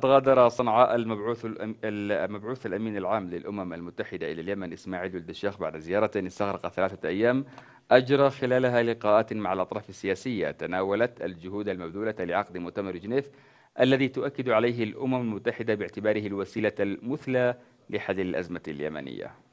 قد غادر صنعاء المبعوث المبعوث الامين العام للامم المتحده الى اليمن اسماعيل ولد الشيخ بعد زياره استغرقت ثلاثه ايام اجرى خلالها لقاءات مع الاطراف السياسيه تناولت الجهود المبذوله لعقد مؤتمر جنيف الذي تؤكد عليه الامم المتحده باعتباره الوسيله المثلى لحل الازمه اليمنيه